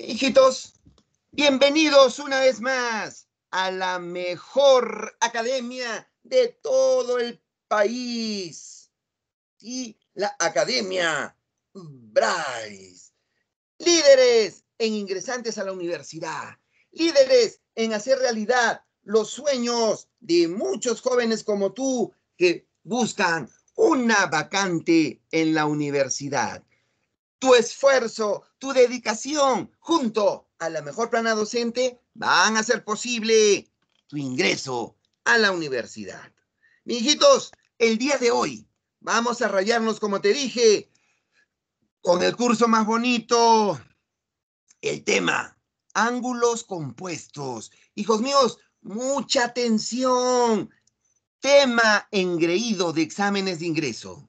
Hijitos, bienvenidos una vez más a la mejor academia de todo el país. Y la Academia Bryce. Líderes en ingresantes a la universidad. Líderes en hacer realidad los sueños de muchos jóvenes como tú que buscan una vacante en la universidad tu esfuerzo, tu dedicación, junto a la mejor plana docente, van a hacer posible tu ingreso a la universidad. Mijitos, el día de hoy vamos a rayarnos, como te dije, con el curso más bonito, el tema, ángulos compuestos. Hijos míos, mucha atención. Tema engreído de exámenes de ingreso.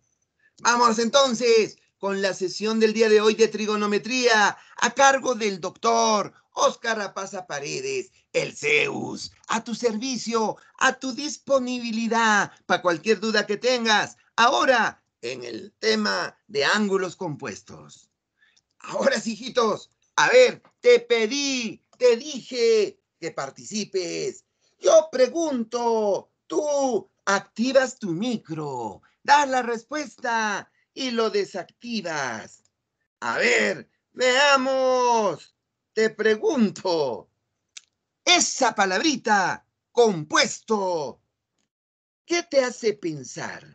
Vamos entonces con la sesión del día de hoy de trigonometría a cargo del doctor Oscar Apaza Paredes, el Zeus, a tu servicio, a tu disponibilidad para cualquier duda que tengas. Ahora, en el tema de ángulos compuestos. Ahora, hijitos, a ver, te pedí, te dije que participes. Yo pregunto, tú activas tu micro, das la respuesta y lo desactivas. A ver, veamos. Te pregunto, esa palabrita, compuesto, ¿qué te hace pensar?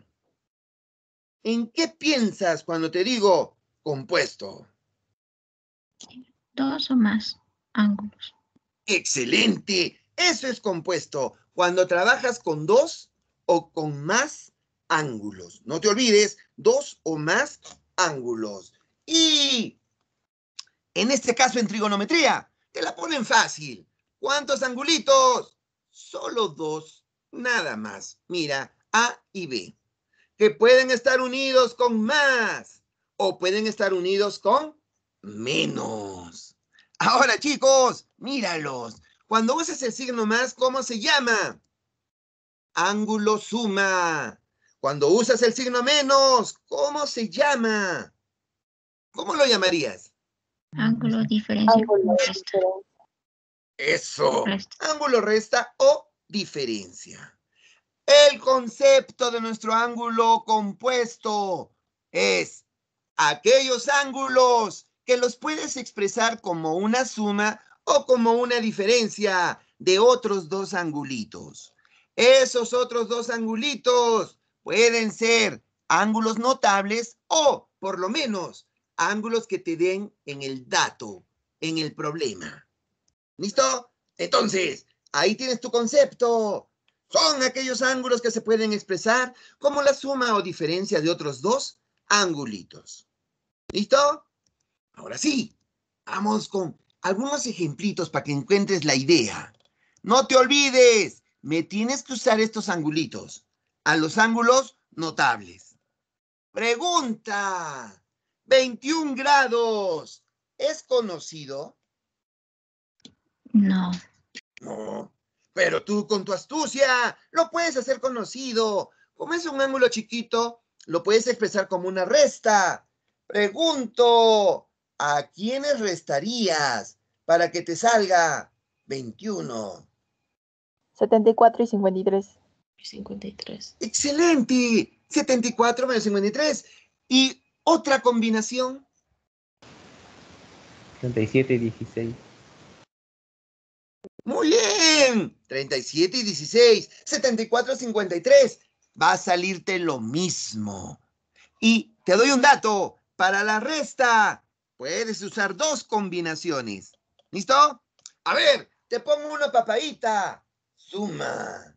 ¿En qué piensas cuando te digo compuesto? Dos o más ángulos. ¡Excelente! Eso es compuesto. Cuando trabajas con dos o con más ángulos. No te olvides, dos o más ángulos. Y en este caso en trigonometría, te la ponen fácil. ¿Cuántos angulitos? Solo dos, nada más. Mira, A y B, que pueden estar unidos con más o pueden estar unidos con menos. Ahora, chicos, míralos. Cuando usas el signo más, ¿cómo se llama? Ángulo suma. Cuando usas el signo menos, ¿cómo se llama? ¿Cómo lo llamarías? Ángulo diferencia Ángulo Eso. Ángulo resta o diferencia. El concepto de nuestro ángulo compuesto es aquellos ángulos que los puedes expresar como una suma o como una diferencia de otros dos angulitos. Esos otros dos angulitos pueden ser ángulos notables o, por lo menos, ángulos que te den en el dato, en el problema. ¿Listo? Entonces, ahí tienes tu concepto. Son aquellos ángulos que se pueden expresar como la suma o diferencia de otros dos angulitos. ¿Listo? Ahora sí, vamos con algunos ejemplitos para que encuentres la idea. No te olvides, me tienes que usar estos angulitos a los ángulos notables. Pregunta. 21 grados. ¿Es conocido? No. No. Pero tú con tu astucia lo puedes hacer conocido. Como es un ángulo chiquito, lo puedes expresar como una resta. Pregunto, ¿a quiénes restarías para que te salga 21? 74 y 53. 53. Excelente. 74 menos 53. Y otra combinación. 37 y 16. Muy bien. 37 y 16. 74, 53. Va a salirte lo mismo. Y te doy un dato. Para la resta, puedes usar dos combinaciones. ¿Listo? A ver, te pongo una papadita. Suma.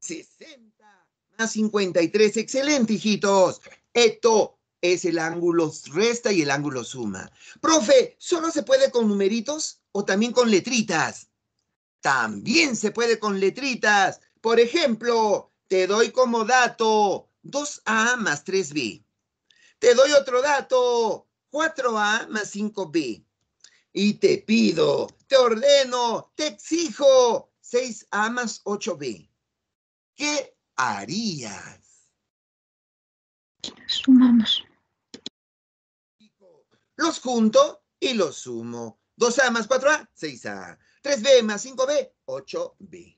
60 más 53. Excelente, hijitos. Esto es el ángulo resta y el ángulo suma. Profe, ¿solo se puede con numeritos o también con letritas? También se puede con letritas. Por ejemplo, te doy como dato 2A más 3B. Te doy otro dato, 4A más 5B. Y te pido, te ordeno, te exijo 6A más 8B. ¿Qué harías? Sumamos. Los junto y los sumo. 2A más 4A, 6A. 3B más 5B, 8B.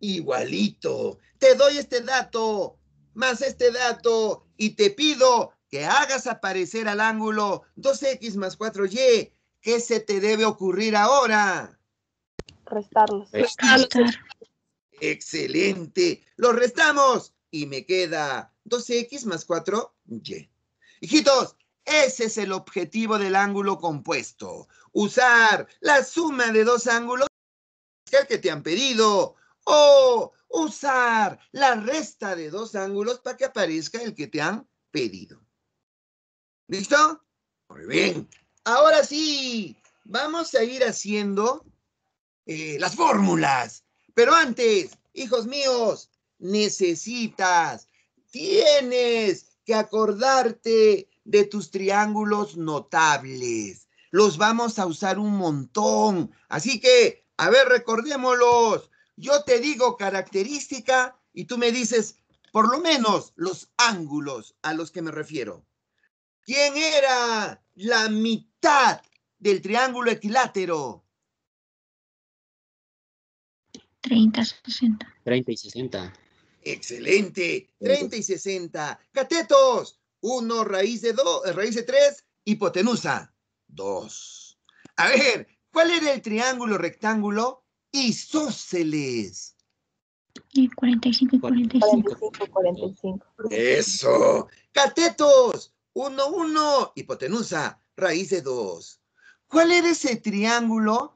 Igualito. Te doy este dato, más este dato, y te pido que hagas aparecer al ángulo 2X más 4Y. ¿Qué se te debe ocurrir ahora? Restarlos. Restarlos. Excelente. Lo restamos y me queda 12x más 4y. Hijitos, ese es el objetivo del ángulo compuesto. Usar la suma de dos ángulos que te han pedido. O usar la resta de dos ángulos para que aparezca el que te han pedido. ¿Listo? Muy bien. Ahora sí, vamos a ir haciendo eh, las fórmulas. Pero antes, hijos míos, necesitas, tienes que acordarte de tus triángulos notables. Los vamos a usar un montón. Así que, a ver, recordémoslos. Yo te digo característica y tú me dices por lo menos los ángulos a los que me refiero. ¿Quién era la mitad del triángulo equilátero? 30, 60. 30 y 60. Excelente. 30 y 60. Catetos. 1 raíz de 2, eh, raíz de 3, hipotenusa. 2. A ver, ¿cuál era el triángulo rectángulo? Isóceles. 45 45. 45, 45. Eso. Catetos. 1, 1. Hipotenusa. Raíz de 2. ¿Cuál era ese triángulo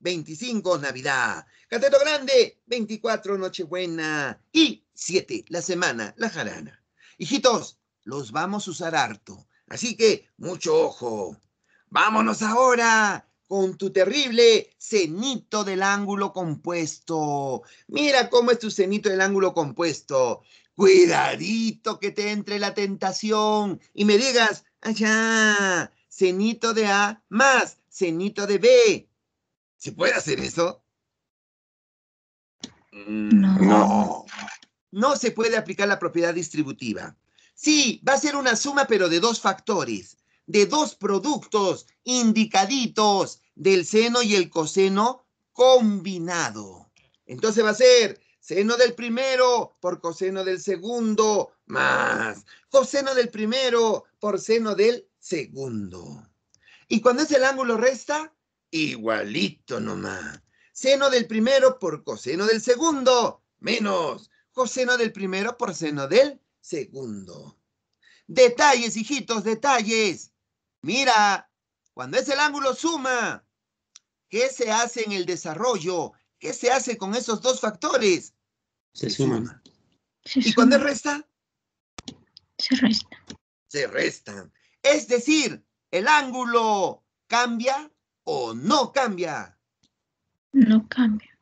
25, Navidad. Cateto Grande, 24, Nochebuena. Y 7, la semana, la jarana. Hijitos, los vamos a usar harto. Así que, mucho ojo. Vámonos ahora con tu terrible cenito del ángulo compuesto. Mira cómo es tu cenito del ángulo compuesto. Cuidadito que te entre la tentación y me digas, allá, cenito de A más cenito de B ¿Se puede hacer eso? No. no. No se puede aplicar la propiedad distributiva. Sí, va a ser una suma, pero de dos factores, de dos productos indicaditos del seno y el coseno combinado. Entonces va a ser seno del primero por coseno del segundo más coseno del primero por seno del segundo. Y cuando es el ángulo resta, igualito nomás. Seno del primero por coseno del segundo, menos coseno del primero por seno del segundo. Detalles, hijitos, detalles. Mira, cuando es el ángulo suma, ¿qué se hace en el desarrollo? ¿Qué se hace con esos dos factores? Se, suman. Suma. ¿Y cuándo cuando resta? Se resta. Se restan. Es decir, el ángulo cambia o no cambia? No cambia.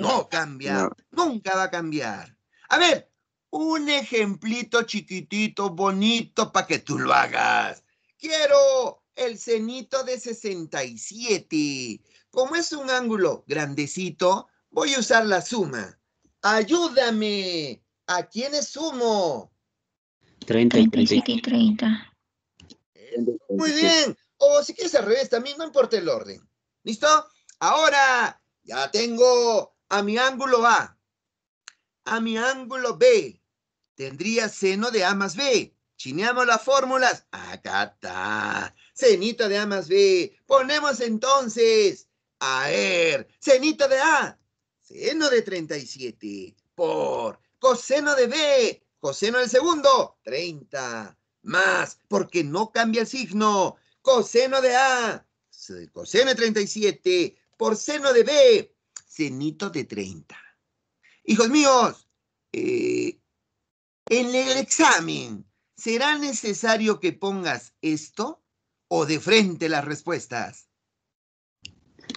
No cambia. Nunca va a cambiar. A ver, un ejemplito chiquitito, bonito, para que tú lo hagas. Quiero el cenito de 67. Como es un ángulo grandecito, voy a usar la suma. Ayúdame. ¿A quiénes sumo? 30 y 30. Muy bien o si quieres al revés también, no importa el orden. ¿Listo? Ahora ya tengo a mi ángulo A. A mi ángulo B. Tendría seno de A más B. Chineamos las fórmulas. Acá está. Senito de A más B. Ponemos entonces. A ver. Senito de A. Seno de 37. Por coseno de B. Coseno del segundo. 30. Más. Porque no cambia el signo coseno de A, coseno de 37 por seno de B, senito de 30. Hijos míos, eh, en el examen, ¿será necesario que pongas esto o de frente las respuestas?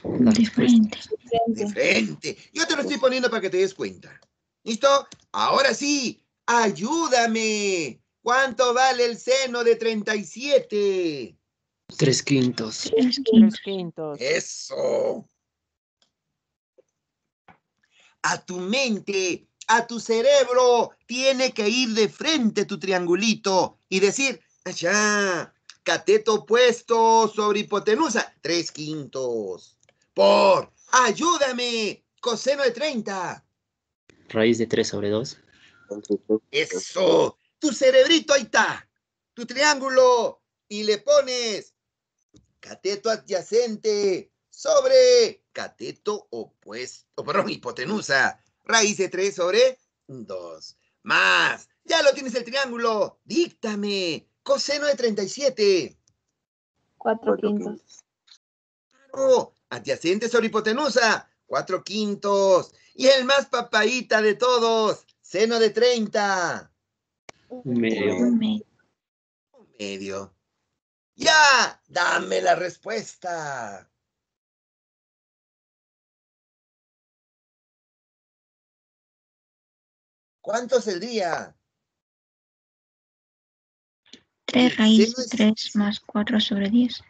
De frente. De frente. Yo te lo estoy poniendo para que te des cuenta. ¿Listo? Ahora sí, ayúdame. ¿Cuánto vale el seno de 37? Tres quintos. Tres quintos. Eso. A tu mente, a tu cerebro, tiene que ir de frente tu triangulito y decir, allá, cateto opuesto sobre hipotenusa, tres quintos. Por, ayúdame, coseno de 30. Raíz de tres sobre 2. Eso, tu cerebrito ahí está, tu triángulo, y le pones cateto adyacente sobre cateto opuesto, perdón, hipotenusa. Raíz de 3 sobre 2. Más, ya lo tienes el triángulo. Díctame, coseno de 37. 4 quintos. Claro, adyacente sobre hipotenusa. 4 quintos. Y el más papaíta de todos, seno de 30. Un medio. Un medio. Ya, dame la respuesta. ¿Cuánto sería? Tres raíz tres tres más cuatro sobre diez.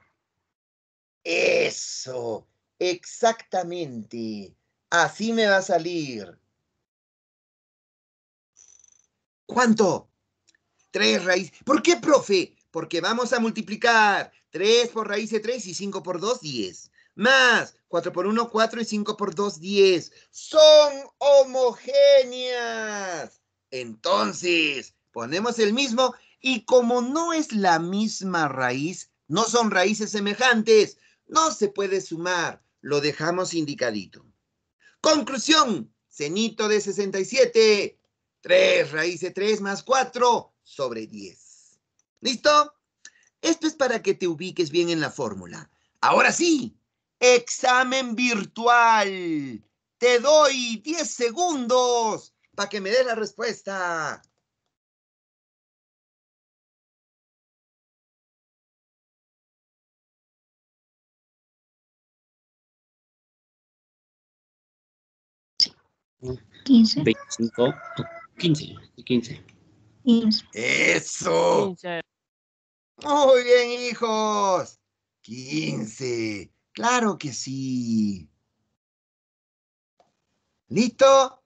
Eso, exactamente. Así me va a salir. ¿Cuánto? Tres raíz. ¿Por qué, profe? porque vamos a multiplicar 3 por raíz de 3 y 5 por 2, 10. Más 4 por 1, 4 y 5 por 2, 10. Son homogéneas. Entonces, ponemos el mismo y como no es la misma raíz, no son raíces semejantes, no se puede sumar. Lo dejamos indicadito. Conclusión. Cenito de 67. 3 raíz de 3 más 4 sobre 10. ¿Listo? Esto es para que te ubiques bien en la fórmula. Ahora sí, examen virtual. Te doy 10 segundos para que me des la respuesta. ¿15? 25, 15, 15. 15. Eso. Muy bien, hijos. 15. Claro que sí. ¿Listo?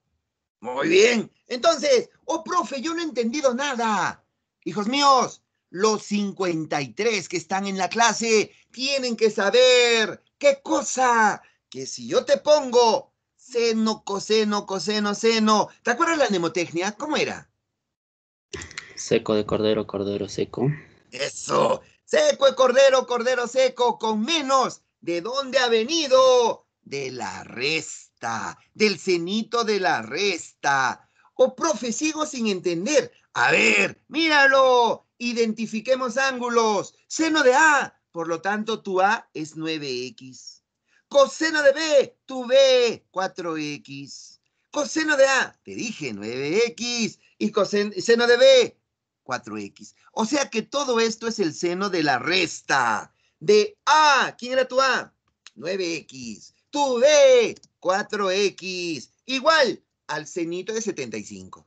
Muy bien. Entonces, oh, profe, yo no he entendido nada. Hijos míos, los 53 que están en la clase tienen que saber qué cosa. Que si yo te pongo seno, coseno, coseno, seno. ¿Te acuerdas la nemotecnia ¿Cómo era? Seco de cordero, cordero seco. Eso. Seco cordero, cordero seco, con menos. ¿De dónde ha venido? De la resta, del cenito de la resta. o profe, sigo sin entender. A ver, míralo. Identifiquemos ángulos. Seno de A, por lo tanto, tu A es 9X. Coseno de B, tu B, 4X. Coseno de A, te dije 9X. Y coseno de B, 4x. O sea que todo esto es el seno de la resta de A. ¿Quién era tu A? 9x. Tu B, 4x. Igual al senito de 75.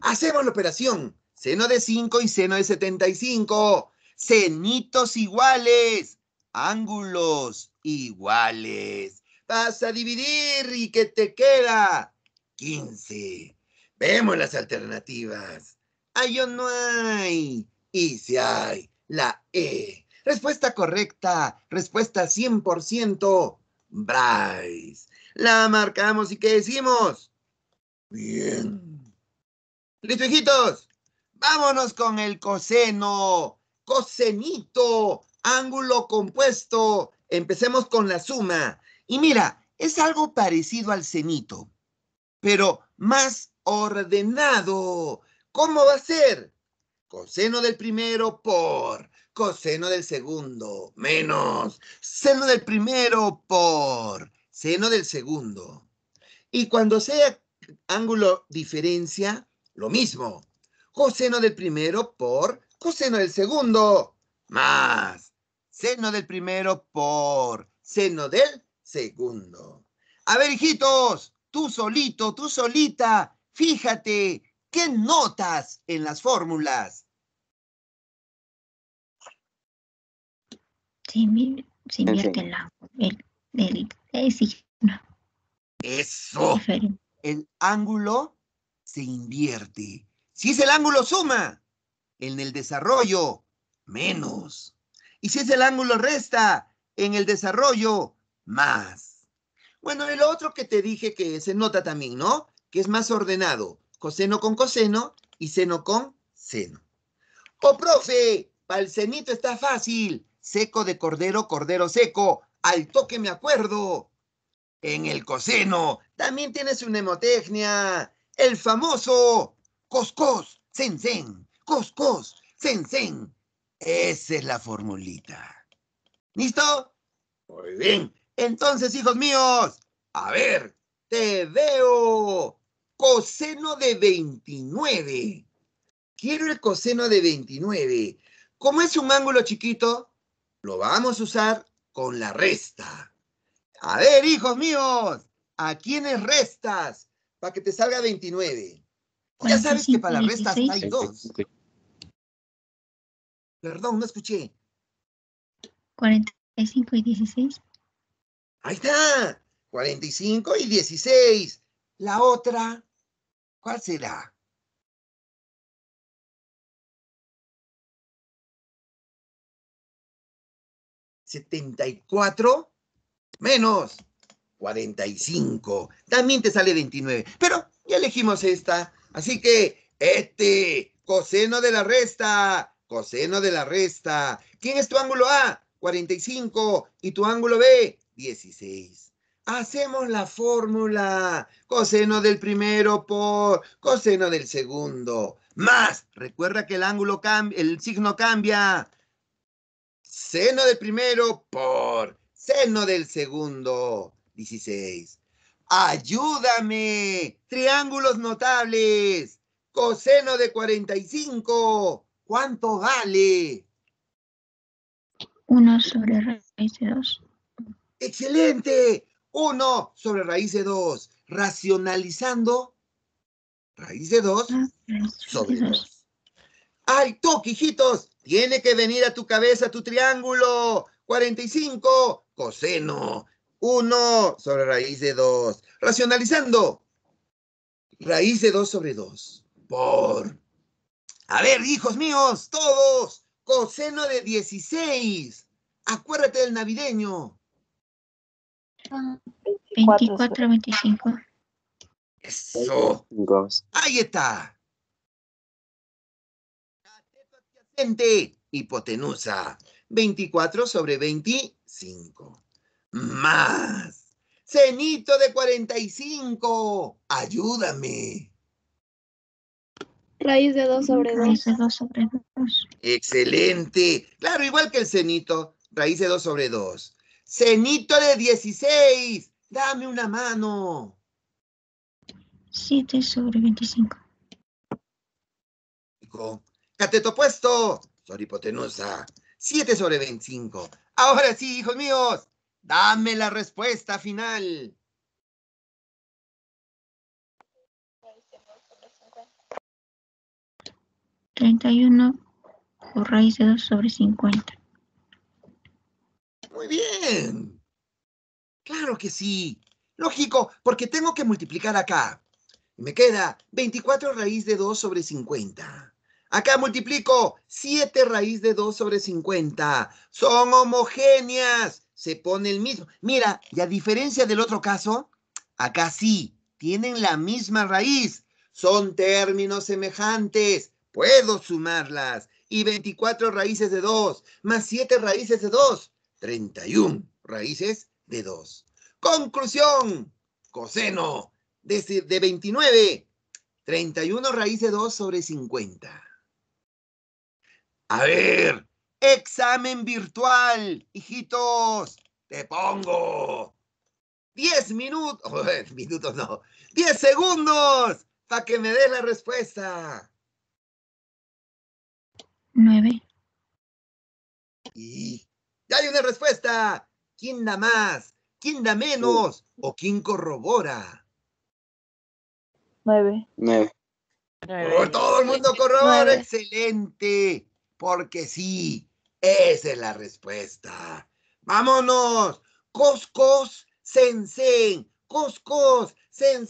Hacemos la operación. Seno de 5 y seno de 75. Senitos iguales. Ángulos iguales. Vas a dividir y que te queda? 15. Vemos las alternativas. ¡Ay, yo no hay? Y si hay, la E. Respuesta correcta, respuesta 100%, Bryce. La marcamos y ¿qué decimos? Bien. ¿Listo, hijitos? Vámonos con el coseno. Cosenito, ángulo compuesto. Empecemos con la suma. Y mira, es algo parecido al cenito, pero más ordenado. ¿Cómo va a ser? Coseno del primero por coseno del segundo menos seno del primero por seno del segundo. Y cuando sea ángulo diferencia, lo mismo. Coseno del primero por coseno del segundo más seno del primero por seno del segundo. A ver, hijitos, tú solito, tú solita, fíjate ¿Qué notas en las fórmulas? Se, invierte el, el, Eso. El ángulo se invierte. Si es el ángulo suma, en el desarrollo, menos. Y si es el ángulo resta, en el desarrollo, más. Bueno, el otro que te dije que se nota también, ¿no? Que es más ordenado coseno con coseno y seno con seno. ¡Oh, profe! Para el senito está fácil. Seco de cordero, cordero seco. Al toque me acuerdo. En el coseno también tiene su mnemotecnia. El famoso coscos, sen, sen, coscos, sen, sen. Esa es la formulita. ¿Listo? Muy bien. Entonces, hijos míos, a ver, te veo coseno de 29. Quiero el coseno de 29. Como es un ángulo chiquito, lo vamos a usar con la resta. A ver, hijos míos, ¿a quiénes restas para que te salga 29? Ya sabes que para la resta hay dos. Perdón, no escuché. 45 y 16. Ahí está. 45 y 16. La otra. ¿Cuál será? ¿74? Menos 45. También te sale 29. Pero ya elegimos esta. Así que este coseno de la resta. Coseno de la resta. ¿Quién es tu ángulo A? 45. ¿Y tu ángulo B? 16 hacemos la fórmula coseno del primero por coseno del segundo. Más, recuerda que el ángulo cambia, el signo cambia. Seno del primero por seno del segundo. 16. ¡Ayúdame! Triángulos notables. Coseno de 45. ¿Cuánto vale? 1 sobre raíz de 2. ¡Excelente! 1 sobre raíz de 2, racionalizando raíz de 2 sobre 2. ¡Ay, toque, hijitos! Tiene que venir a tu cabeza tu triángulo. 45, coseno. 1 sobre raíz de 2. Racionalizando. Raíz de 2 sobre 2. Por. A ver, hijos míos, todos. Coseno de 16. Acuérdate del navideño. 24, 25. Eso. Ahí está. hipotenusa. 24 sobre 25. Más. Cenito de 45. Ayúdame. Raíz de 2 sobre 2. Raíz de 2 sobre 2. Excelente. Claro, igual que el cenito. Raíz de 2 sobre 2. Cenito de 16, dame una mano. 7 sobre 25. Cateto opuesto sobre hipotenusa. 7 sobre 25. Ahora sí, hijos míos, dame la respuesta final. 31 por raíz de 2 sobre 50. Muy bien. Claro que sí. Lógico, porque tengo que multiplicar acá. Me queda 24 raíz de 2 sobre 50. Acá multiplico 7 raíz de 2 sobre 50. Son homogéneas. Se pone el mismo. Mira, y a diferencia del otro caso, acá sí, tienen la misma raíz. Son términos semejantes. Puedo sumarlas. Y 24 raíces de 2 más 7 raíces de 2 31 raíces de 2. Conclusión, coseno de, de 29, 31 raíces de 2 sobre 50. A ver, examen virtual, hijitos, te pongo 10 minutos, minutos no, 10 segundos para que me des la respuesta. 9. Y ya hay una respuesta. ¿Quién da más? ¿Quién da menos? Uh. ¿O quién corrobora? Nueve. Nueve. Oh, todo el mundo corrobora. Excelente. Porque sí, esa es la respuesta. Vámonos. Coscos, sensei. Coscos, sen!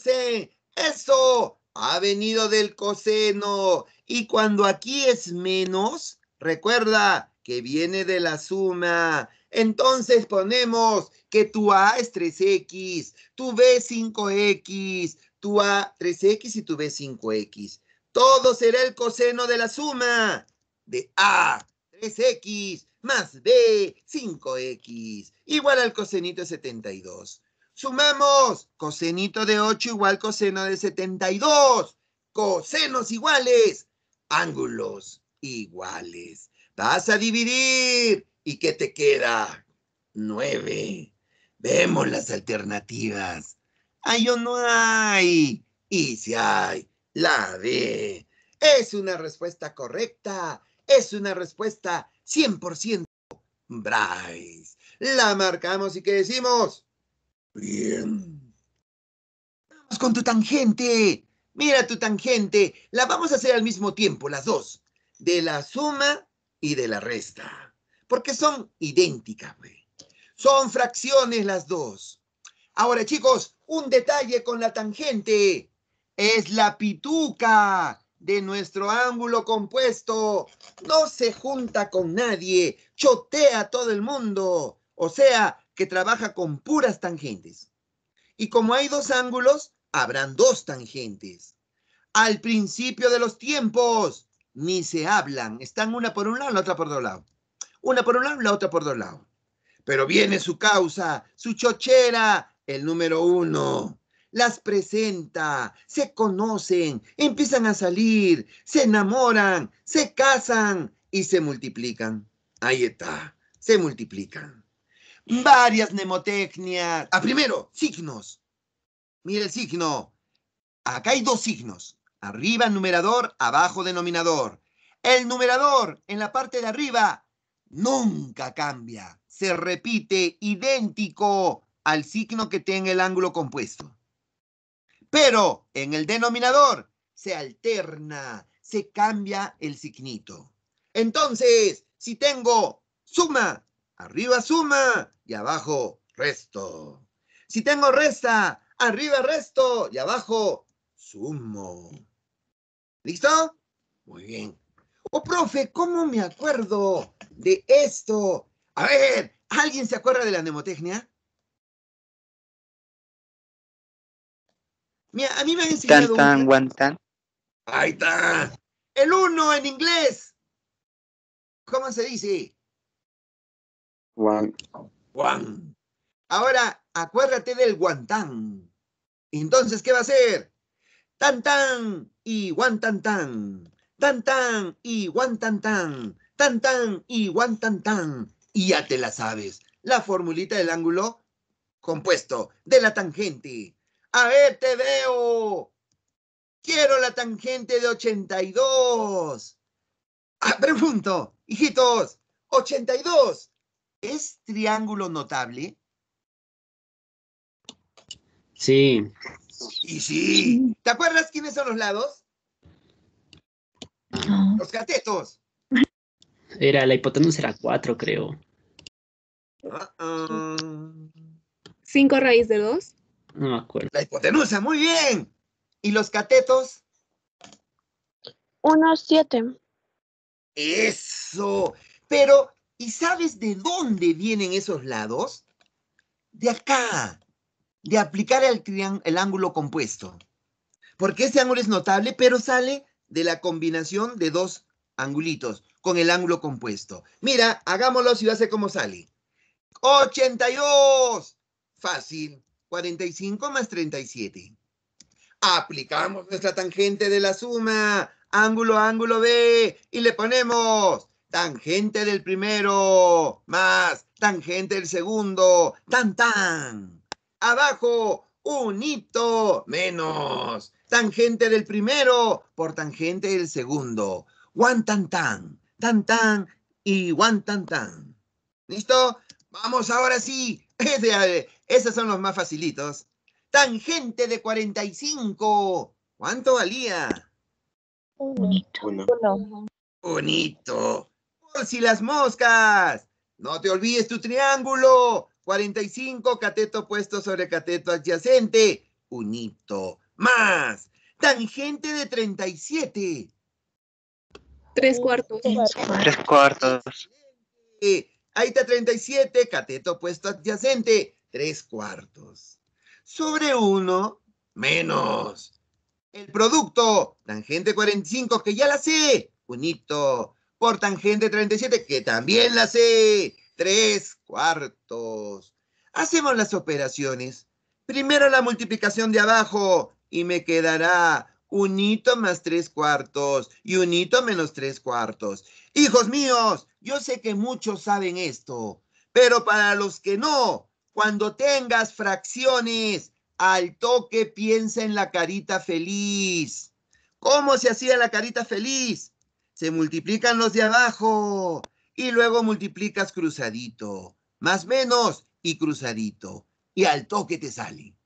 Eso ha venido del coseno. Y cuando aquí es menos, recuerda, que viene de la suma. Entonces ponemos que tu A es 3X, tu B 5X, tu A 3X y tu B 5X. Todo será el coseno de la suma de A 3X más B 5X igual al cosenito de 72. Sumamos cosenito de 8 igual coseno de 72. Cosenos iguales, ángulos iguales. Vas a dividir. ¿Y qué te queda? Nueve. Vemos las alternativas. Hay ah, o no hay. Y si hay, la D. Es una respuesta correcta. Es una respuesta 100% Bryce. La marcamos y ¿qué decimos? Bien. Vamos con tu tangente. Mira tu tangente. La vamos a hacer al mismo tiempo, las dos. De la suma y de la resta. Porque son idénticas, güey. Pues. Son fracciones las dos. Ahora, chicos, un detalle con la tangente. Es la pituca de nuestro ángulo compuesto. No se junta con nadie. Chotea a todo el mundo. O sea, que trabaja con puras tangentes. Y como hay dos ángulos, habrán dos tangentes. Al principio de los tiempos, ni se hablan. Están una por un lado, la otra por dos lados. Una por un lado, la otra por dos lados. Pero viene su causa, su chochera, el número uno. Las presenta, se conocen, empiezan a salir, se enamoran, se casan y se multiplican. Ahí está, se multiplican. Varias mnemotecnias. Ah, primero, signos. Mira el signo. Acá hay dos signos. Arriba numerador, abajo denominador. El numerador en la parte de arriba nunca cambia. Se repite idéntico al signo que tenga el ángulo compuesto. Pero en el denominador se alterna, se cambia el signito. Entonces, si tengo suma, arriba suma y abajo resto. Si tengo resta, arriba resto y abajo sumo. ¿Listo? Muy bien. Oh, profe, ¿cómo me acuerdo de esto? A ver, ¿alguien se acuerda de la mnemotecnia? Mira, a mí me han enseñado... Tan, tan, Ahí está. El uno en inglés. ¿Cómo se dice? Juan. One. Ahora, acuérdate del guantán. Entonces, ¿qué va a ser? Tan, tan, y guantan, tan tan tan y tan tan tan tan y tan Y ya te la sabes, la formulita del ángulo compuesto de la tangente. A ver, te veo. Quiero la tangente de 82. Ah, pregunto, hijitos, 82. ¿Es triángulo notable? Sí. Y sí. ¿Te acuerdas quiénes son los lados? Los catetos. Era, la hipotenusa era cuatro, creo. Uh-uh. ¿Cinco raíz de dos? No me acuerdo. La hipotenusa, muy bien. ¿Y los catetos? Unos siete. Eso. Pero, ¿y sabes de dónde vienen esos lados? De acá, de aplicar el, el ángulo compuesto. Porque este ángulo es notable, pero sale de la combinación de dos angulitos con el ángulo compuesto. Mira, hagámoslo y va a como sale. 82. Fácil. 45 más 37. Aplicamos nuestra tangente de la suma. Ángulo ángulo B. Y le ponemos tangente del primero más tangente del segundo. Tan tan abajo, un hito menos. Tangente del primero por tangente del segundo. One, tan tan, tan tan y one, tan tan. ¿Listo? Vamos ahora sí. esos son los más facilitos. Tangente de 45. ¿Cuánto valía? Bonito. Un Bonito. Por si las moscas. No te olvides tu triángulo. 45, cateto opuesto sobre cateto adyacente, un hito más. Tangente de 37. Tres cuartos. Tres cuartos. Ahí está 37, cateto opuesto adyacente, tres cuartos. Sobre uno... menos. El producto, tangente 45, que ya la sé, un hito. Por tangente 37, que también la sé tres cuartos. Hacemos las operaciones. Primero la multiplicación de abajo y me quedará un hito más tres cuartos y un hito menos tres cuartos. Hijos míos, yo sé que muchos saben esto, pero para los que no, cuando tengas fracciones, al toque piensa en la carita feliz. ¿Cómo se hacía la carita feliz? Se multiplican los de abajo y luego multiplicas cruzadito, más menos y cruzadito, y al toque te sale.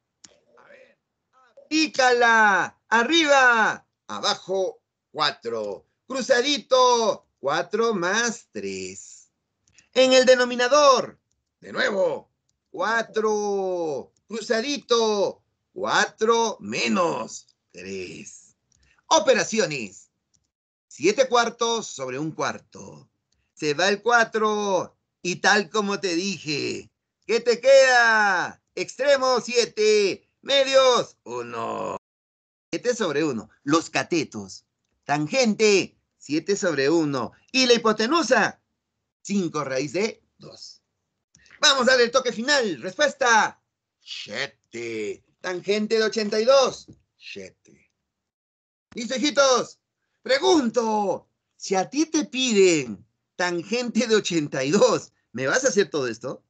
Pícala, arriba, abajo, cuatro. Cruzadito, cuatro más tres. En el denominador, de nuevo, cuatro. Cruzadito, cuatro menos tres. Operaciones. Siete cuartos sobre un cuarto se va el 4 y tal como te dije, ¿qué te queda? Extremo 7, medios 1. 7 sobre 1, los catetos. Tangente 7 sobre 1 y la hipotenusa 5 raíz de 2. Vamos a dar el toque final. Respuesta 7. Tangente de 82. 7. ¿Listo, hijitos? Pregunto, si a ti te piden tangente de 82. ¿Me vas a hacer todo esto?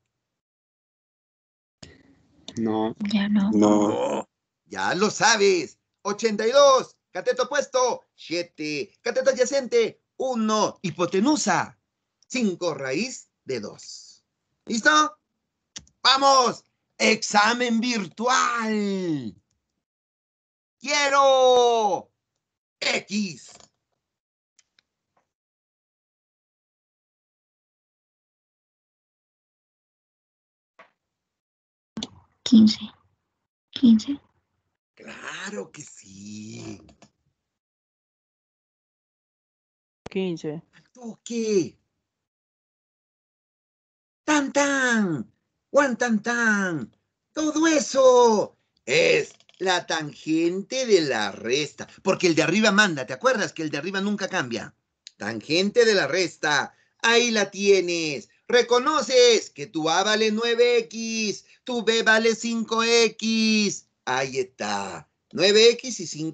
No. Ya no. No. Ya lo sabes. 82. Cateto opuesto. 7. Cateto adyacente. 1. Hipotenusa. 5 raíz de 2. ¿Listo? ¡Vamos! ¡Examen virtual! Quiero X. 15. 15. Claro que sí. 15. toque! ¡Tan, tan! ¡Juan, tan, tan! Todo eso es la tangente de la resta. Porque el de arriba manda, ¿te acuerdas? Que el de arriba nunca cambia. Tangente de la resta. Ahí la tienes. Reconoces que tu A vale 9X, tu B vale 5X. Ahí está. 9X y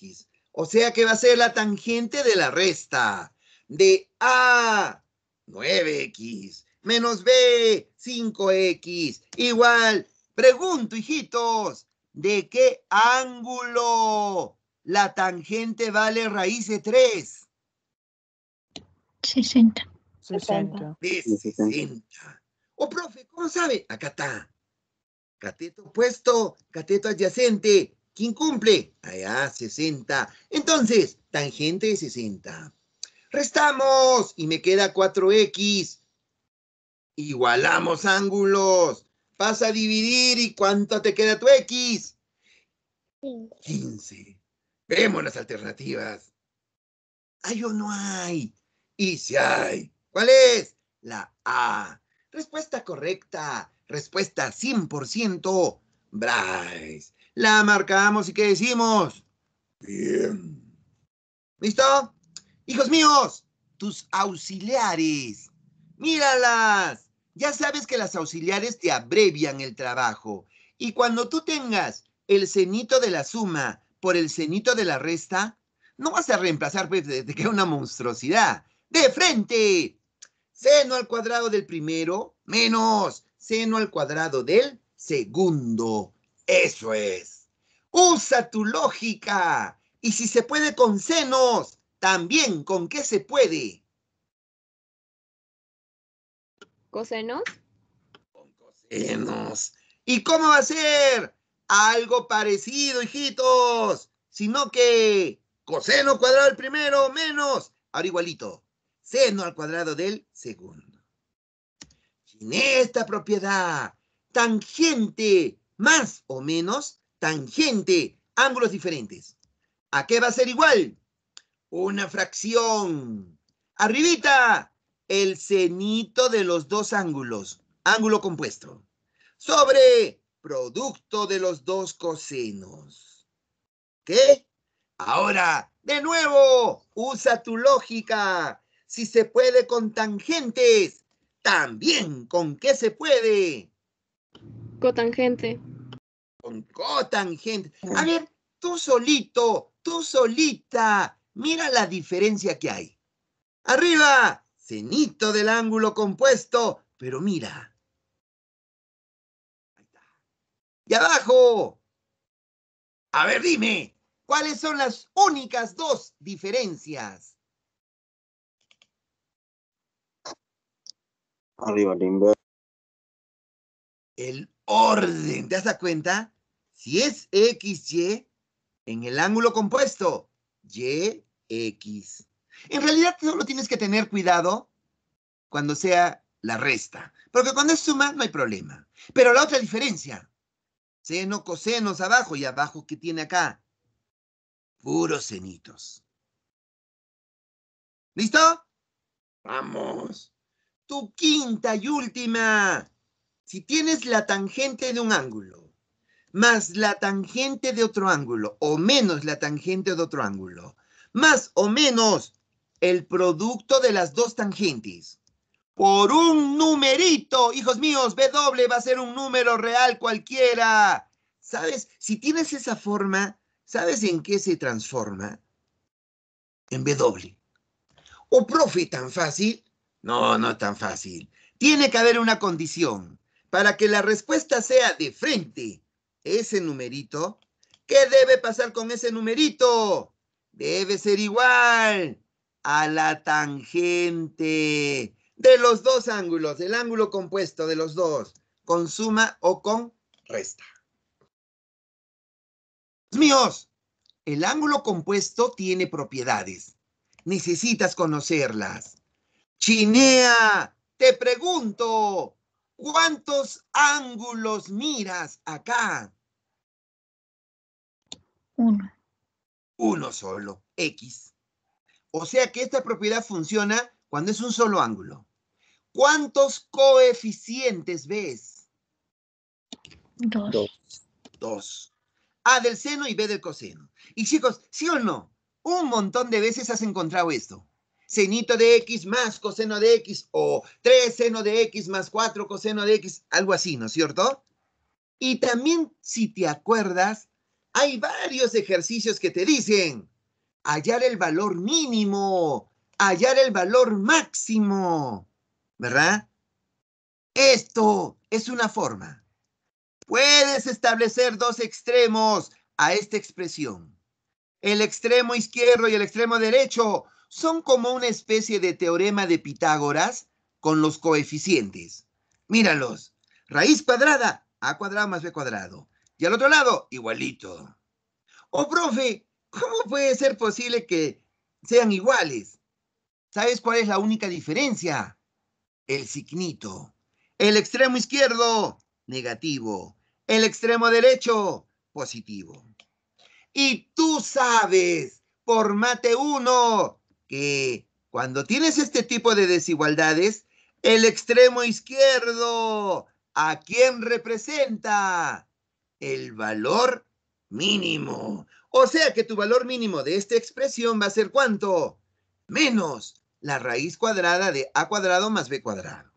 5X. O sea que va a ser la tangente de la resta de A, 9X, menos B, 5X, igual. Pregunto, hijitos, ¿de qué ángulo la tangente vale raíz de 3? 60. 60. De 60. Oh, profe, ¿cómo sabe? Acá está. Cateto opuesto, cateto adyacente. ¿Quién cumple? Allá, 60. Entonces, tangente de 60. Restamos y me queda 4x. Igualamos ángulos. Vas a dividir y ¿cuánto te queda tu x? 15. Vemos las alternativas. ¿Hay o no hay? Y si hay, ¿Cuál es? La A. Respuesta correcta. Respuesta 100%. Bryce. La marcamos y ¿qué decimos? Bien. ¿Listo? Hijos míos, tus auxiliares. Míralas. Ya sabes que las auxiliares te abrevian el trabajo. Y cuando tú tengas el cenito de la suma por el cenito de la resta, no vas a reemplazar, pues, de, que una monstruosidad. ¡De frente! seno al cuadrado del primero menos seno al cuadrado del segundo. Eso es. Usa tu lógica. Y si se puede con senos, también con qué se puede. ¿Cosenos? Con cosenos. ¿Y cómo va a ser? Algo parecido, hijitos. Sino que coseno cuadrado del primero menos. Ahora igualito seno al cuadrado del segundo. En esta propiedad, tangente más o menos, tangente, ángulos diferentes. ¿A qué va a ser igual? Una fracción. Arribita, el cenito de los dos ángulos, ángulo compuesto, sobre producto de los dos cosenos. ¿Qué? Ahora, de nuevo, usa tu lógica. Si se puede con tangentes, también con qué se puede. Cotangente. Con cotangente. A ver, tú solito, tú solita, mira la diferencia que hay. Arriba, cenito del ángulo compuesto, pero mira. Ahí está. Y abajo. A ver, dime, ¿cuáles son las únicas dos diferencias? El orden, ¿te das cuenta? Si es XY, en el ángulo compuesto, YX. En realidad solo tienes que tener cuidado cuando sea la resta, porque cuando es suma no hay problema. Pero la otra diferencia, seno, cosenos abajo y abajo que tiene acá, puros senitos. ¿Listo? Vamos tu quinta y última. Si tienes la tangente de un ángulo, más la tangente de otro ángulo, o menos la tangente de otro ángulo, más o menos el producto de las dos tangentes, por un numerito, hijos míos, W va a ser un número real cualquiera. ¿Sabes? Si tienes esa forma, ¿sabes en qué se transforma? En W. O profe, tan fácil. No, no es tan fácil. Tiene que haber una condición. Para que la respuesta sea de frente, ese numerito, ¿qué debe pasar con ese numerito? Debe ser igual a la tangente de los dos ángulos, El ángulo compuesto de los dos, con suma o con resta. Míos, el ángulo compuesto tiene propiedades. Necesitas conocerlas. Chinea, te pregunto, ¿cuántos ángulos miras acá? Uno. Uno solo, X. O sea que esta propiedad funciona cuando es un solo ángulo. ¿Cuántos coeficientes ves? Dos. Dos. A del seno y B del coseno. Y chicos, ¿sí o no? Un montón de veces has encontrado esto senito de x más coseno de x o 3 seno de x más 4 coseno de x, algo así, ¿no es cierto? Y también, si te acuerdas, hay varios ejercicios que te dicen hallar el valor mínimo, hallar el valor máximo, ¿verdad? Esto es una forma. Puedes establecer dos extremos a esta expresión. El extremo izquierdo y el extremo derecho son como una especie de teorema de Pitágoras con los coeficientes. Míralos. Raíz cuadrada, a cuadrado más b cuadrado. Y al otro lado, igualito. Oh, profe, ¿cómo puede ser posible que sean iguales? ¿Sabes cuál es la única diferencia? El signito. El extremo izquierdo, negativo. El extremo derecho, positivo. Y tú sabes, por mate 1, que cuando tienes este tipo de desigualdades, el extremo izquierdo, ¿a quién representa? El valor mínimo. O sea que tu valor mínimo de esta expresión va a ser cuánto? Menos la raíz cuadrada de a cuadrado más b cuadrado.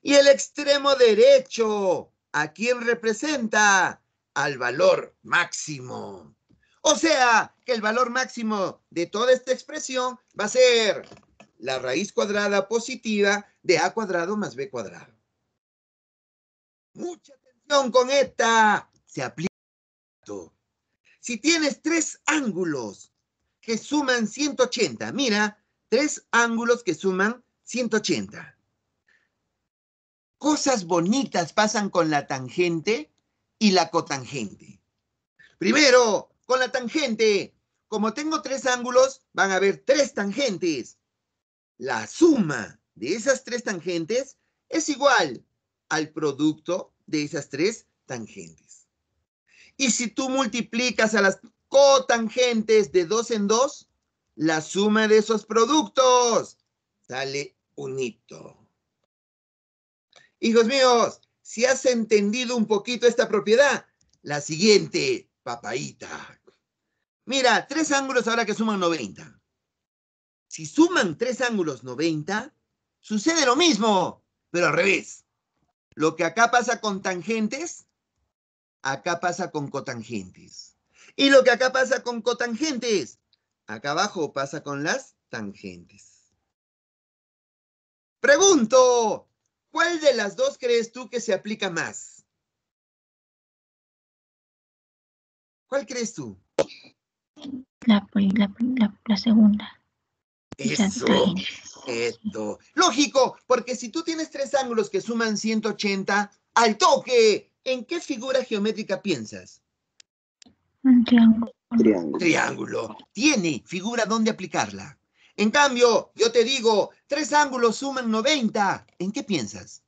Y el extremo derecho, ¿a quién representa? Al valor máximo. O sea, que el valor máximo de toda esta expresión va a ser la raíz cuadrada positiva de a cuadrado más b cuadrado. Mucha atención con esta. Se aplica. Si tienes tres ángulos que suman 180, mira, tres ángulos que suman 180. Cosas bonitas pasan con la tangente y la cotangente. Primero, con la tangente. Como tengo tres ángulos, van a haber tres tangentes. La suma de esas tres tangentes es igual al producto de esas tres tangentes. Y si tú multiplicas a las cotangentes de dos en dos, la suma de esos productos sale un hito. Hijos míos, si has entendido un poquito esta propiedad, la siguiente, papaita. Mira, tres ángulos ahora que suman 90. Si suman tres ángulos 90, sucede lo mismo, pero al revés. Lo que acá pasa con tangentes, acá pasa con cotangentes. Y lo que acá pasa con cotangentes, acá abajo pasa con las tangentes. Pregunto, ¿cuál de las dos crees tú que se aplica más? ¿Cuál crees tú? La, segunda. Eso, Lógico, porque si tú tienes tres ángulos que suman 180, ¡al toque! ¿En qué figura geométrica piensas? Un triángulo. Triángulo. Tiene figura donde aplicarla. En cambio, yo te digo, tres ángulos suman 90. ¿En qué piensas?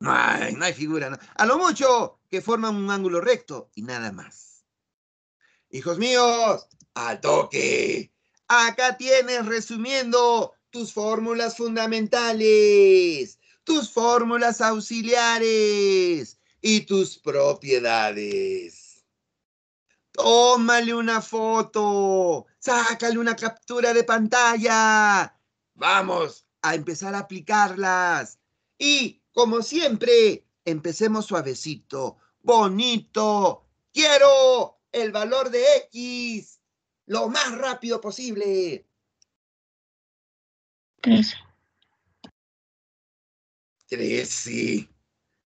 no hay figura. No. A lo mucho, que forman un ángulo recto y nada más. Hijos míos, al toque. Acá tienes resumiendo tus fórmulas fundamentales, tus fórmulas auxiliares y tus propiedades. Tómale una foto, sácale una captura de pantalla. Vamos a empezar a aplicarlas. Y, como siempre, Empecemos suavecito. Bonito. Quiero el valor de X lo más rápido posible. Tres 13.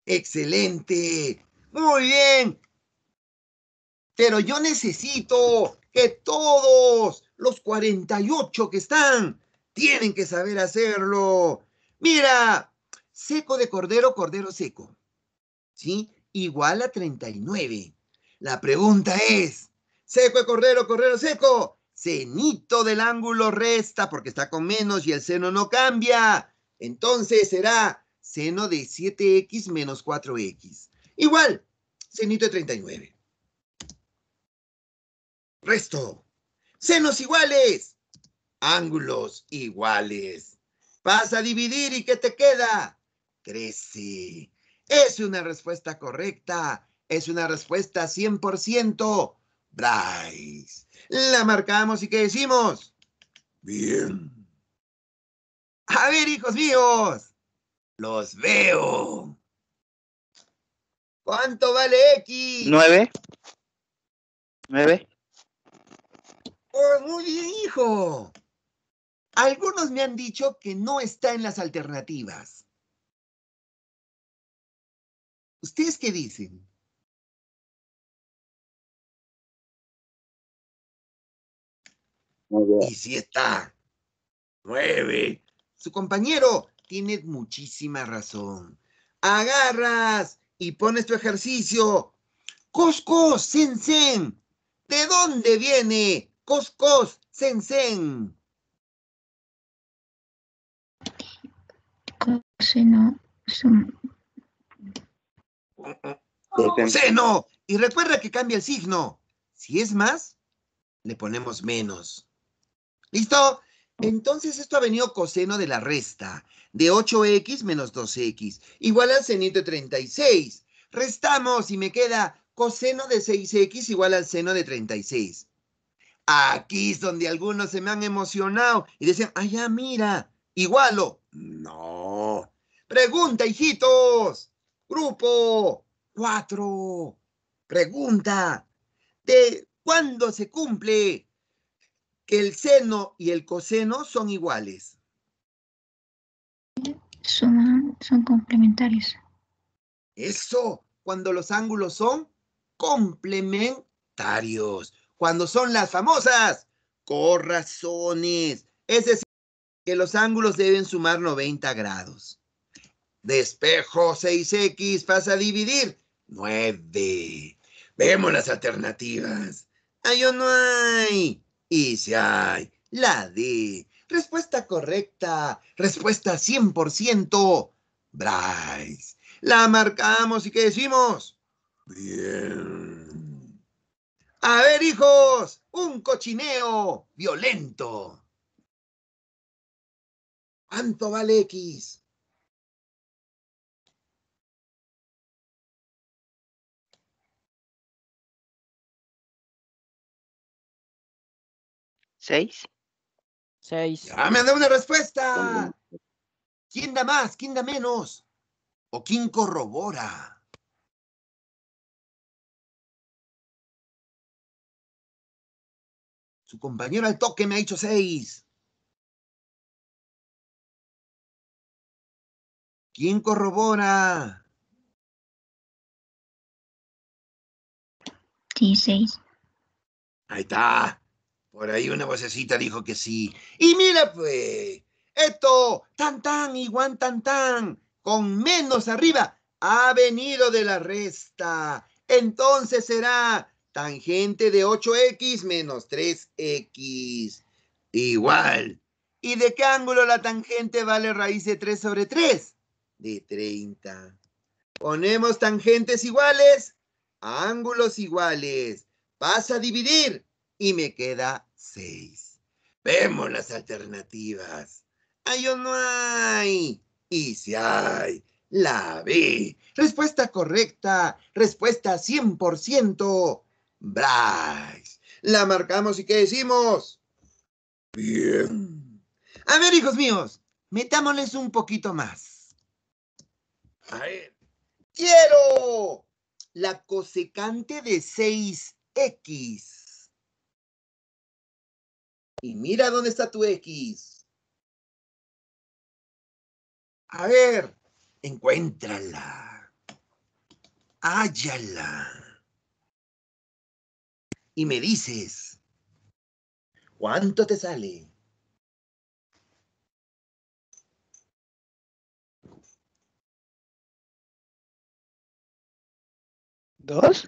Excelente. Muy bien. Pero yo necesito que todos los 48 que están tienen que saber hacerlo. Mira, seco de cordero, cordero seco. ¿sí? Igual a 39. La pregunta es, seco de cordero, cordero seco, cenito del ángulo resta porque está con menos y el seno no cambia. Entonces será seno de 7x menos 4x. Igual, cenito de 39. Resto. Senos iguales. Ángulos iguales. Vas a dividir y ¿qué te queda? 13. Es una respuesta correcta. Es una respuesta 100%. Bryce. La marcamos y ¿qué decimos? Bien. A ver, hijos míos. Los veo. ¿Cuánto vale X? Nueve. Nueve. Oh, muy bien, hijo. Algunos me han dicho que no está en las alternativas. ¿Ustedes qué dicen? Y si está. Nueve. Su compañero tiene muchísima razón. Agarras y pones tu ejercicio. Coscos, sensen. ¿De dónde viene? Coscos, sensen. Coseno, Seno. Y recuerda que cambia el signo. Si es más, le ponemos menos. ¿Listo? Entonces esto ha venido coseno de la resta, de 8x menos 2x, igual al seno de 36. Restamos y me queda coseno de 6x igual al seno de 36. Aquí es donde algunos se me han emocionado y dicen, ay ya mira, igualo. No. Pregunta, hijitos. Grupo 4. Pregunta. ¿De cuándo se cumple que el seno y el coseno son iguales? Son, son complementarios. Eso, cuando los ángulos son complementarios. Cuando son las famosas corazones. Es decir, que los ángulos deben sumar 90 grados. Despejo 6X pasa a dividir 9. Vemos las alternativas. Ay, ah, o no hay? Y si hay, la D. Respuesta correcta. Respuesta 100%. Bryce. La marcamos y ¿qué decimos? Bien. A ver, hijos, un cochineo violento. ¿Cuánto vale X? ¿Seis? Seis. ¡Ah, me da una respuesta! ¿Quién da más? ¿Quién da menos? ¿O quién corrobora? Su compañero al toque me ha dicho seis. ¿Quién corrobora? Sí, seis. Ahí está. Por ahí una vocecita dijo que sí. Y mira, pues, esto, tan tan y tan tan, con menos arriba, ha venido de la resta. Entonces será tangente de 8x menos 3x igual. ¿Y de qué ángulo la tangente vale raíz de 3 sobre 3? De 30. Ponemos tangentes iguales ángulos iguales. Pasa a dividir y me queda 6. Vemos las alternativas. ¿Hay ah, o no hay? Y si hay, la B. Respuesta correcta. Respuesta 100%. Bryce. La marcamos y ¿qué decimos? Bien. A ver, hijos míos, metámosles un poquito más. A ver. Quiero la cosecante de 6x y mira dónde está tu X. A ver, encuéntrala. Hállala. Y me dices, ¿cuánto te sale? ¿Dos?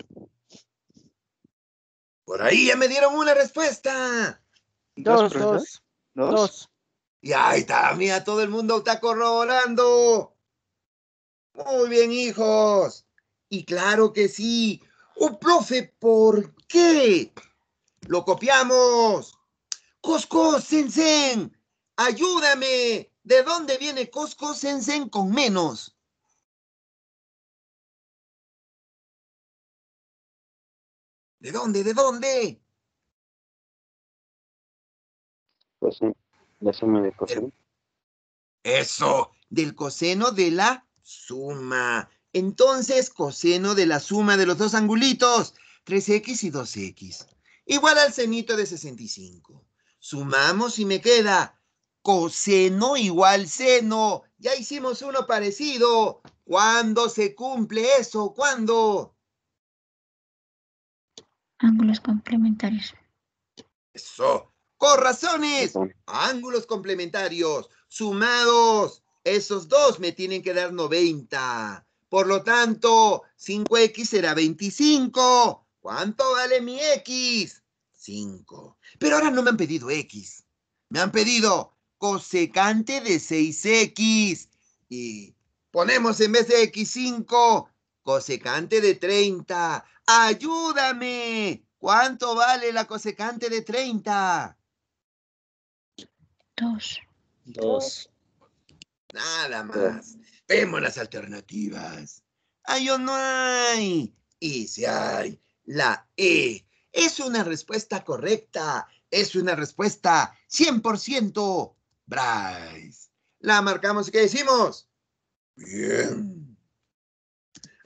Por ahí ya me dieron una respuesta. Dos, dos, dos. Y ahí está, mira, todo el mundo está corroborando. Muy bien, hijos. Y claro que sí. Oh, profe, ¿por qué? Lo copiamos. Cosco Sensen, ayúdame. ¿De dónde viene Cosco Sensen con menos? ¿De dónde? ¿De dónde? Pues sí, la suma del coseno. Eso, del coseno de la suma. Entonces, coseno de la suma de los dos angulitos, 3x y 2x, igual al senito de 65. Sumamos y me queda coseno igual seno. Ya hicimos uno parecido. ¿Cuándo se cumple eso? ¿Cuándo? Ángulos complementarios. Eso. Corrazones, ángulos complementarios, sumados, esos dos me tienen que dar 90. Por lo tanto, 5x será 25. ¿Cuánto vale mi x? 5. Pero ahora no me han pedido x. Me han pedido cosecante de 6x. Y ponemos en vez de x 5, cosecante de 30. ¡Ayúdame! ¿Cuánto vale la cosecante de 30? Dos. Dos. Nada ah. más. Vemos las alternativas. ¿Hay o oh, no hay? Y si hay, la E es una respuesta correcta. Es una respuesta 100%. Bryce. La marcamos y ¿qué decimos? Bien.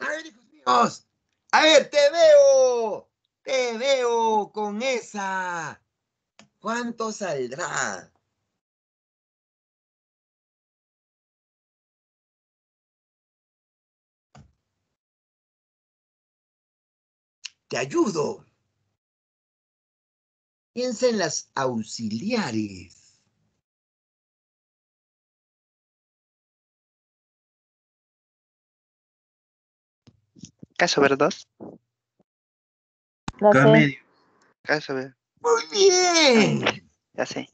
A ver, hijos míos. A ver, te veo. Te veo con esa. ¿Cuánto saldrá? te ayudo. Piensa en las auxiliares. Caso, ver medio. Caso, ver? Muy bien. Ya sé.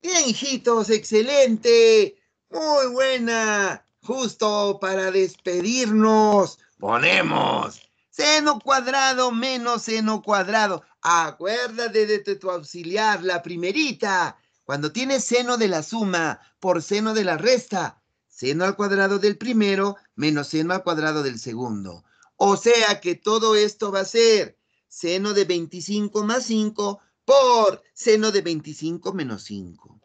Bien, hijitos, excelente. Muy buena. Justo para despedirnos, ponemos Seno cuadrado menos seno cuadrado. Acuérdate de tu, auxiliar, la primerita. Cuando tienes seno de la suma por seno de la resta, seno al cuadrado del primero menos seno al cuadrado del segundo. O sea que todo esto va a ser seno de 25 más 5 por seno de 25 menos 5.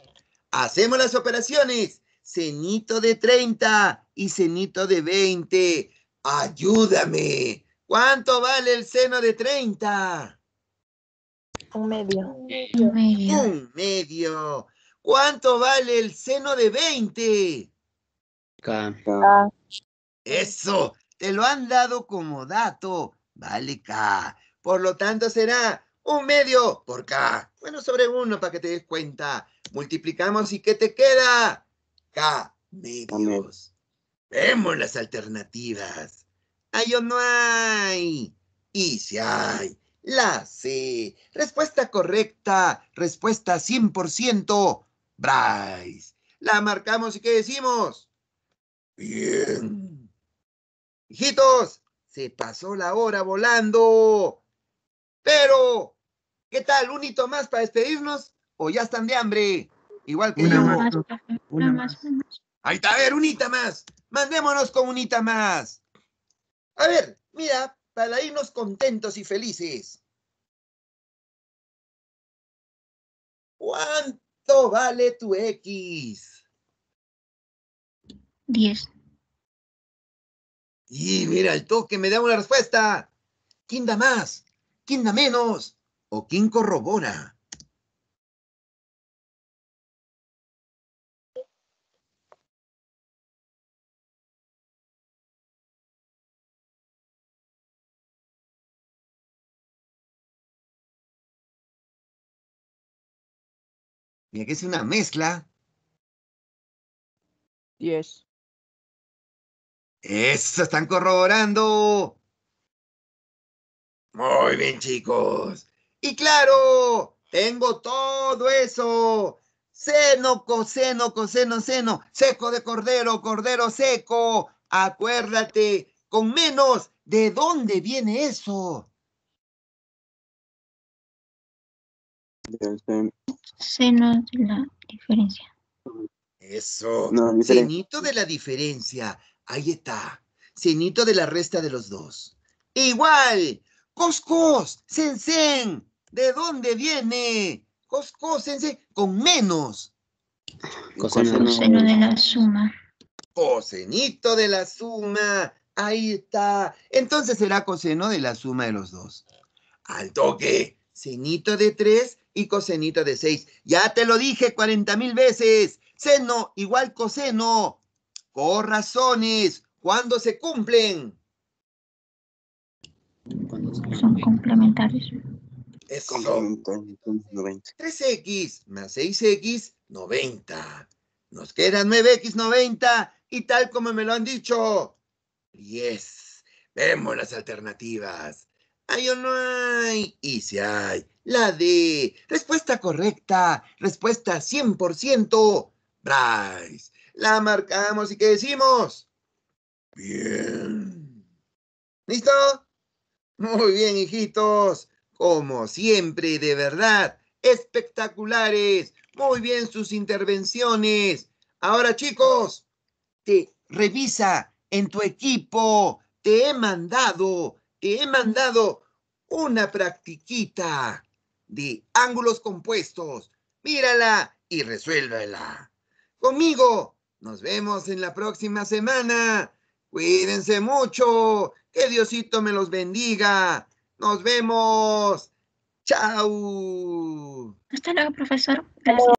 Hacemos las operaciones. Senito de 30 y senito de 20. Ayúdame. ¿Cuánto vale el seno de 30? Un medio. Un medio. ¿Cuánto vale el seno de 20? K. Eso, te lo han dado como dato. Vale K. Por lo tanto, será un medio por K. Bueno, sobre uno para que te des cuenta. Multiplicamos y ¿qué te queda? K medios. Vemos las alternativas. Ay, o no hay? Y si hay, la C. Respuesta correcta, respuesta 100%, Bryce. La marcamos y ¿qué decimos? Bien. Hijitos, se pasó la hora volando. Pero, ¿qué tal? ¿Un hito más para despedirnos? ¿O ya están de hambre? Igual que una Más, más. Ahí está, a ver, unita más. Mandémonos con unita más. A ver, mira, para irnos contentos y felices. ¿Cuánto vale tu X? Diez. Y mira, el toque me da una respuesta. ¿Quién da más? ¿Quién da menos? ¿O quién corrobora? que es una mezcla. 10. Eso, están corroborando. Muy bien, chicos. Y claro, tengo todo eso. Seno, coseno, coseno, seno. Seco de cordero, cordero seco. Acuérdate, con menos, ¿de dónde viene eso? seno. de la diferencia. Eso. Senito de la diferencia. Ahí está. Senito de la resta de los dos. Igual. Coscos, sen ¿De dónde viene? Coscos, Con menos. Coseno. de la suma. Cosenito de la suma. Ahí está. Entonces será coseno de la suma de los dos. Al toque. Senito de tres y cosenita de 6. Ya te lo dije 40 mil veces. Seno igual coseno. razones. ¿Cuándo se cumplen? Son complementarios. Es como. 3x más 6x, 90. Nos quedan 9x, 90. Y tal como me lo han dicho. Yes. Vemos las alternativas. ¿Hay o no hay? Y si hay la de respuesta correcta, respuesta 100%. Bryce, la marcamos y ¿qué decimos? Bien. ¿Listo? Muy bien, hijitos. Como siempre, de verdad, espectaculares. Muy bien sus intervenciones. Ahora, chicos, te revisa en tu equipo. Te he mandado, te he mandado una practiquita de ángulos compuestos. Mírala y resuélvela. Conmigo, nos vemos en la próxima semana. Cuídense mucho. Que Diosito me los bendiga. Nos vemos. Chao. Hasta luego, profesor.